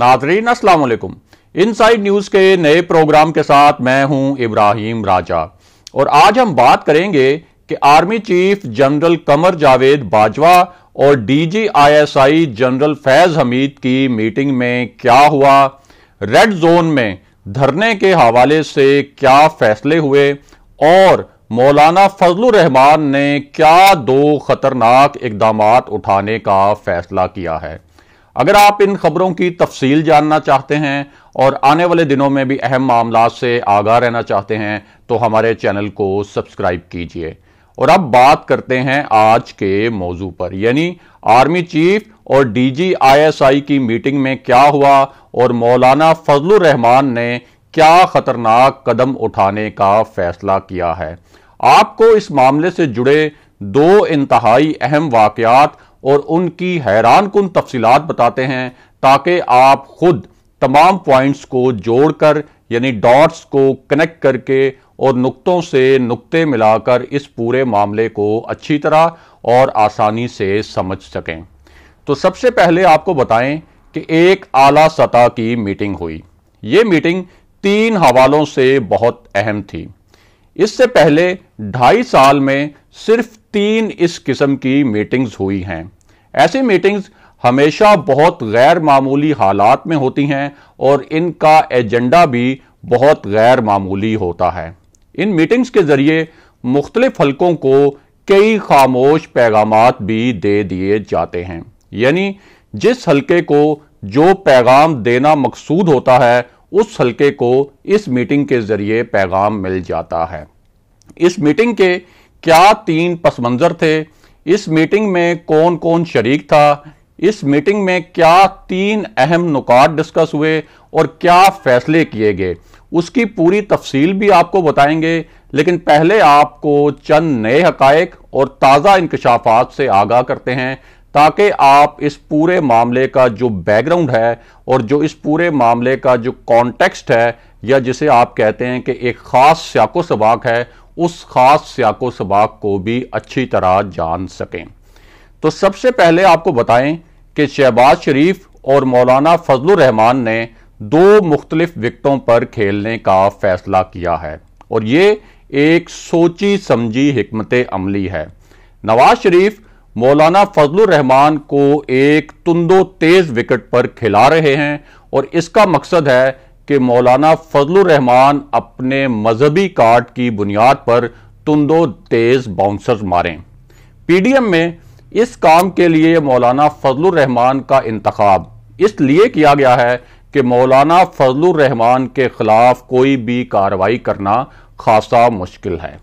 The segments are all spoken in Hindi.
नाजरीन असलकुम साइड न्यूज़ के नए प्रोग्राम के साथ मैं हूं इब्राहिम राजा और आज हम बात करेंगे कि army chief general Qamar Javed Bajwa और डीजीआईएसआई जनरल फैज हमीद की मीटिंग में क्या हुआ रेड जोन में धरने के हवाले से क्या फैसले हुए और मौलाना फजलुर रहमान ने क्या दो खतरनाक इकदाम उठाने का फैसला किया है अगर आप इन खबरों की तफसील जानना चाहते हैं और आने वाले दिनों में भी अहम मामला से आगाह रहना चाहते हैं तो हमारे चैनल को सब्सक्राइब कीजिए और अब बात करते हैं आज के मौजू पर यानी आर्मी चीफ और डीजीआईएसआई की मीटिंग में क्या हुआ और मौलाना फजलुर रहमान ने क्या खतरनाक कदम उठाने का फैसला किया है आपको इस मामले से जुड़े दो इंतहाई अहम वाकयात और उनकी हैरान कन तफसीत बताते हैं ताकि आप खुद तमाम पॉइंट्स को जोड़कर यानी डॉट्स को कनेक्ट करके और नुक्तों से नुक्ते मिलाकर इस पूरे मामले को अच्छी तरह और आसानी से समझ सकें तो सबसे पहले आपको बताएं कि एक आला सतह की मीटिंग हुई ये मीटिंग तीन हवालों से बहुत अहम थी इससे पहले ढाई साल में सिर्फ तीन इस किस्म की मीटिंग्स हुई हैं ऐसी मीटिंग्स हमेशा बहुत गैर मामूली हालात में होती हैं और इनका एजेंडा भी बहुत गैर मामूली होता है इन मीटिंग्स के जरिए मुख्तलिफ हल्कों को कई खामोश पैगाम भी दे दिए जाते हैं यानी जिस हल्के को जो पैगाम देना मकसूद होता है उस हल्के को इस मीटिंग के जरिए पैगाम मिल जाता है इस मीटिंग के क्या तीन पस मंजर थे इस मीटिंग में कौन कौन शरीक था इस मीटिंग में क्या तीन अहम नुकात डिस्कस हुए और क्या फैसले किए गए उसकी पूरी तफसील भी आपको बताएंगे लेकिन पहले आपको चंद नए हकायक और ताज़ा इंकशाफात से आगाह करते हैं ताकि आप इस पूरे मामले का जो बैकग्राउंड है और जो इस पूरे मामले का जो कॉन्टेक्स्ट है या जिसे आप कहते हैं कि एक ख़ास स्याको सबाक है उस खास सियाको सबाक को भी अच्छी तरह जान सकें तो सबसे पहले आपको बताएं कि शहबाज शरीफ और मौलाना फजल रहमान ने दो मुख्तलिफ विकटों पर खेलने का फैसला किया है और ये एक सोची समझी हमत अमली है नवाज शरीफ मौलाना फजल रहमान को एक तुंदो तेज विकेट पर खिला रहे हैं और इसका मकसद है कि मौलाना फजलरहमान अपने मजहबी कार्ड की बुनियाद पर तुंदो तेज बाउंसर मारें पीडीएम में इस काम के लिए मौलाना फजलरहमान का इंतखब इसलिए किया गया है कि मौलाना फजलरहमान के खिलाफ कोई भी कार्रवाई करना खासा मुश्किल है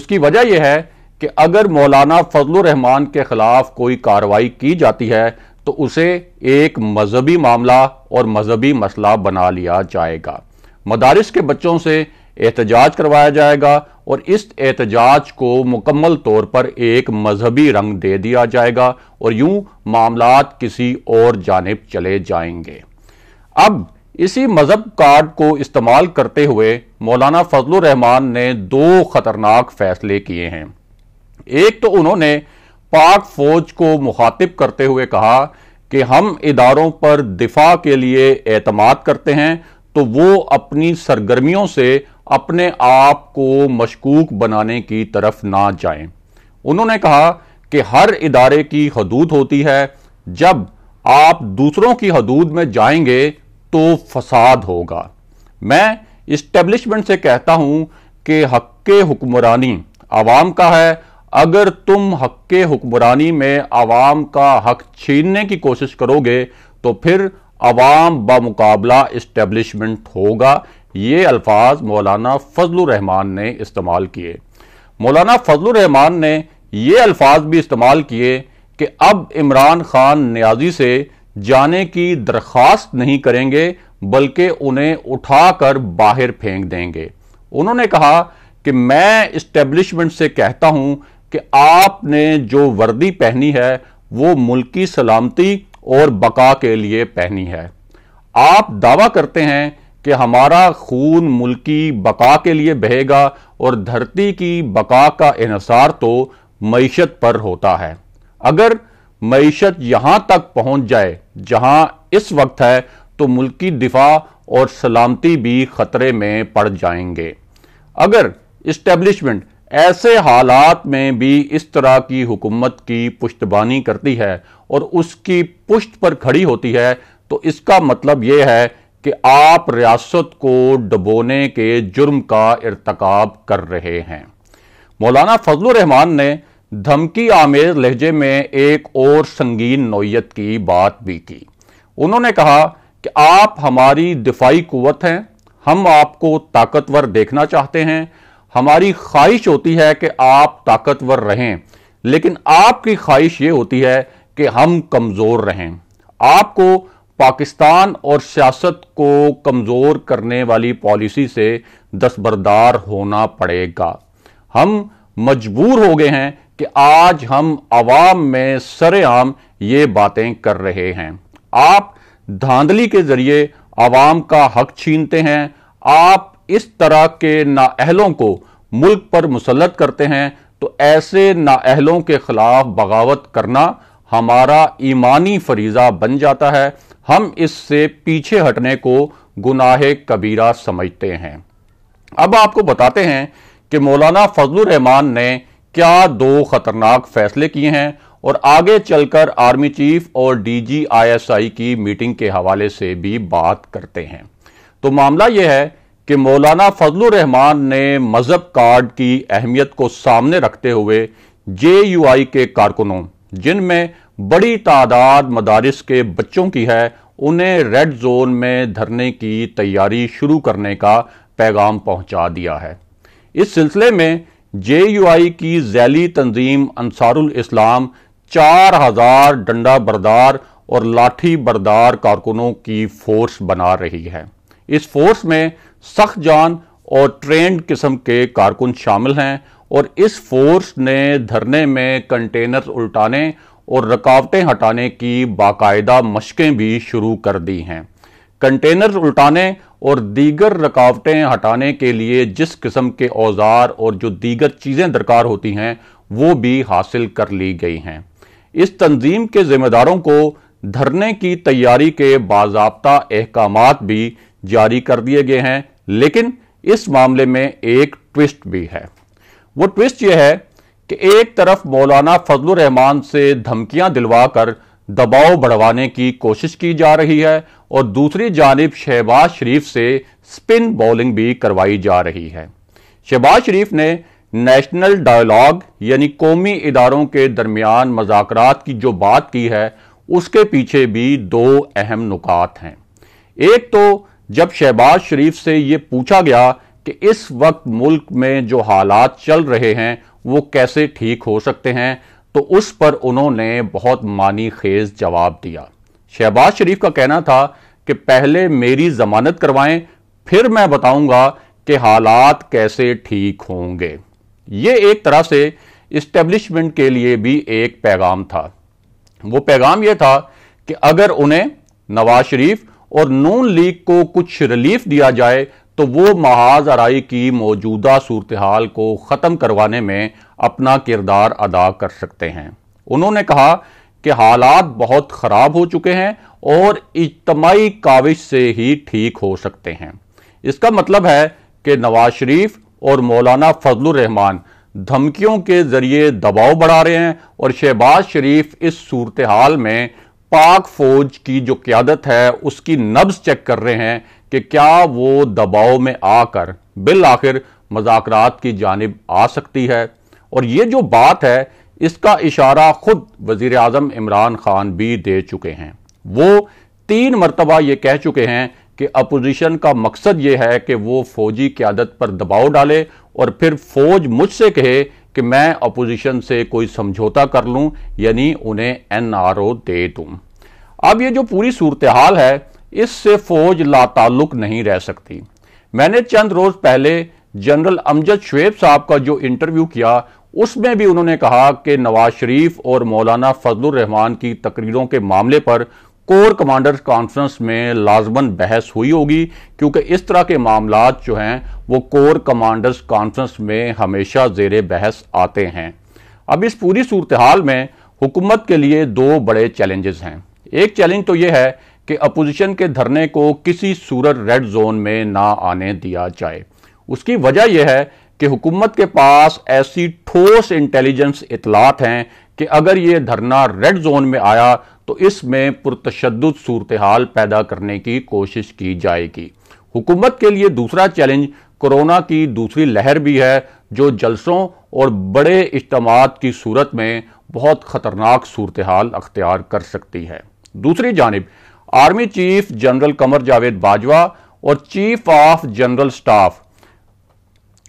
उसकी वजह यह है कि अगर मौलाना फजलरहमान के खिलाफ कोई कार्रवाई की जाती है तो उसे एक मजहबी मामला और मजहबी मसला बना लिया जाएगा मदारस के बच्चों से एहतजाज करवाया जाएगा और इस एहतजाज को मुकम्मल तौर पर एक मजहबी रंग दे दिया जाएगा और यूं मामला किसी और जानब चले जाएंगे अब इसी मजहब कार्ड को इस्तेमाल करते हुए मौलाना फजल ने दो खतरनाक फैसले किए हैं एक तो उन्होंने पाक फौज को मुखातिब करते हुए कहा कि हम इदारों पर दिफा के लिए एतमाद करते हैं तो वो अपनी सरगर्मियों से अपने आप को मशकूक बनाने की तरफ ना जाएं। उन्होंने कहा कि हर इदारे की हदूद होती है जब आप दूसरों की हदूद में जाएंगे तो फसाद होगा मैं इस्टेब्लिशमेंट से कहता हूं कि हक हुक्मरानी आवाम का है अगर तुम हक के हुक्मरानी में आवाम का हक छीनने की कोशिश करोगे तो फिर आवाम बामुकाबला इस्टेब्लिशमेंट होगा ये अल्फाज मौलाना फजल रहमान ने इस्तेमाल किए मौलाना फजल रहमान ने ये अल्फाज भी इस्तेमाल किए कि अब इमरान खान न्याजी से जाने की दरख्वास्त नहीं करेंगे बल्कि उन्हें उठाकर बाहर फेंक देंगे उन्होंने कहा कि मैं इस्टेब्लिशमेंट से कहता हूं कि आपने जो वर्दी पहनी है वो मुल्क की सलामती और बका के लिए पहनी है आप दावा करते हैं कि हमारा खून मुल्की बका के लिए बहेगा और धरती की बका का इसार तो मीशत पर होता है अगर मीशत यहां तक पहुंच जाए जहां इस वक्त है तो मुल्की दिफा और सलामती भी खतरे में पड़ जाएंगे अगर इस्टेब्लिशमेंट ऐसे हालात में भी इस तरह की हुकूमत की पुश्तबानी करती है और उसकी पुश्त पर खड़ी होती है तो इसका मतलब ये है कि आप रियासत को डबोने के जुर्म का इरतकाब कर रहे हैं मौलाना फजल रहमान ने धमकी आमेज लहजे में एक और संगीन नोयत की बात भी की उन्होंने कहा कि आप हमारी दिफाई कुत हैं हम आपको ताकतवर देखना चाहते हैं हमारी ख्वाहिश होती है कि आप ताकतवर रहें लेकिन आपकी ख्वाहिश ये होती है कि हम कमज़ोर रहें आपको पाकिस्तान और सियासत को कमज़ोर करने वाली पॉलिसी से दस्तबरदार होना पड़ेगा हम मजबूर हो गए हैं कि आज हम आवाम में सरेआम ये बातें कर रहे हैं आप धांधली के जरिए आवाम का हक छीनते हैं आप इस तरह के नाअहलों को मुल्क पर मुसलत करते हैं तो ऐसे नाअहलों के खिलाफ बगावत करना हमारा ईमानी फरीजा बन जाता है हम इससे पीछे हटने को गुनाह कबीरा समझते हैं अब आपको बताते हैं कि मौलाना फजल रहमान ने क्या दो खतरनाक फैसले किए हैं और आगे चलकर आर्मी चीफ और डीजीआईएसआई की मीटिंग के हवाले से भी बात करते हैं तो मामला यह है कि मौलाना फजलान ने मजहब कार्ड की अहमियत को सामने रखते हुए जे यू आई के कारकुनों जिनमें बड़ी तादाद मदारस के बच्चों की है उन्हें रेड जोन में धरने की तैयारी शुरू करने का पैगाम पहुंचा दिया है इस सिलसिले में जे यू आई की जैली तंजीम अंसारुल इस्लाम चार हजार डंडा बरदार और लाठी बरदार कारकुनों की फोर्स बना रही है इस फोर्स में सख्त जान और ट्रेंड किस्म के कारकुन शामिल हैं और इस फोर्स ने धरने में कंटेनर उल्टाने और रकावटें हटाने की बाकायदा मशकें भी शुरू कर दी हैं कंटेनर उल्टाने और दीगर रकावटें हटाने के लिए जिस किस्म के औजार और जो दीगर चीज़ें दरकार होती हैं वो भी हासिल कर ली गई हैं इस तंजीम के जिम्मेदारों को धरने की तैयारी के बाबा अहकाम भी जारी कर दिए गए हैं लेकिन इस मामले में एक ट्विस्ट भी है वो ट्विस्ट यह है कि एक तरफ मौलाना फजल रहमान से धमकियां दिलवाकर दबाव बढ़वाने की कोशिश की जा रही है और दूसरी जानब शहबाज शरीफ से स्पिन बॉलिंग भी करवाई जा रही है शहबाज शरीफ ने नेशनल डायलॉग यानी कौमी इदारों के दरमियान मजाकरात की जो बात की है उसके पीछे भी दो अहम नुकात हैं एक तो जब शहबाज शरीफ से ये पूछा गया कि इस वक्त मुल्क में जो हालात चल रहे हैं वो कैसे ठीक हो सकते हैं तो उस पर उन्होंने बहुत मानी खेज जवाब दिया शहबाज शरीफ का कहना था कि पहले मेरी जमानत करवाएं फिर मैं बताऊंगा कि हालात कैसे ठीक होंगे ये एक तरह से इस्टेब्लिशमेंट के लिए भी एक पैगाम था वो पैगाम यह था कि अगर उन्हें नवाज शरीफ और नून लीग को कुछ रिलीफ दिया जाए तो वो महाज आरई की मौजूदा सूरत हाल को ख़त्म करवाने में अपना किरदार अदा कर सकते हैं उन्होंने कहा कि हालात बहुत ख़राब हो चुके हैं और इजतमाही काविश से ही ठीक हो सकते हैं इसका मतलब है कि नवाज शरीफ और मौलाना फजलरहमान धमकियों के जरिए दबाव बढ़ा रहे हैं और शहबाज शरीफ इस सूरत हाल में पाक फौज की जो क्यादत है उसकी नब्स चेक कर रहे हैं कि क्या वो दबाव में आकर बिल आखिर मजाक की जानब आ सकती है और ये जो बात है इसका इशारा खुद वजीर अजम इमरान खान भी दे चुके हैं वो तीन मरतबा ये कह चुके हैं कि अपोजिशन का मकसद ये है कि वो फौजी क्यादत पर दबाव डाले और फिर फौज मुझसे कहे कि मैं अपोजिशन से कोई समझौता कर लूं यानी उन्हें एनआरओ दे दूं अब ये जो पूरी सूरत हाल है इससे फौज लाताल्लुक नहीं रह सकती मैंने चंद रोज पहले जनरल अमजद शुएब साहब का जो इंटरव्यू किया उसमें भी उन्होंने कहा कि नवाज शरीफ और मौलाना फजलुर रहमान की तकरीरों के मामले पर कोर कमांडर कॉन्फ्रेंस में लाजमन बहस हुई होगी क्योंकि इस तरह के मामला जो हैं वो कोर कमांडर्स कॉन्फ्रेंस में हमेशा जेर बहस आते हैं अब इस पूरी सूरत हाल में हुकूमत के लिए दो बड़े चैलेंजेस हैं एक चैलेंज तो ये है कि अपोजिशन के धरने को किसी सूरत रेड जोन में ना आने दिया जाए उसकी वजह यह है कि हुकूमत के पास ऐसी ठोस इंटेलिजेंस इतलात हैं कि अगर ये धरना रेड जोन में आया तो इसमें पुरतशद सूरत हाल पैदा करने की कोशिश की जाएगी हुकूमत के लिए दूसरा चैलेंज कोरोना की दूसरी लहर भी है जो जलसों और बड़े इज्तम की सूरत में बहुत ख़तरनाक सूरत हाल अख्तियार कर सकती है दूसरी जानब army chief general Qamar Javed Bajwa और chief of general staff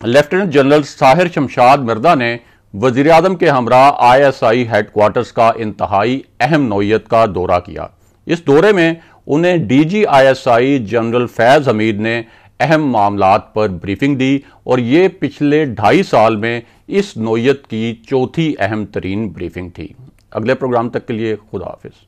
lieutenant general Sahir Shamshad Mirza ने वजीर अजम के हमरा आई एस आई क्वार्टर्स का इंतहाई अहम नोयत का दौरा किया इस दौरे में उन्हें D G I S I general Faiz Hameed ने अहम मामला पर ब्रीफिंग दी और ये पिछले ढाई साल में इस नोयत की चौथी अहम तरीन ब्रीफिंग थी अगले प्रोग्राम तक के लिए खुदा हाफिज़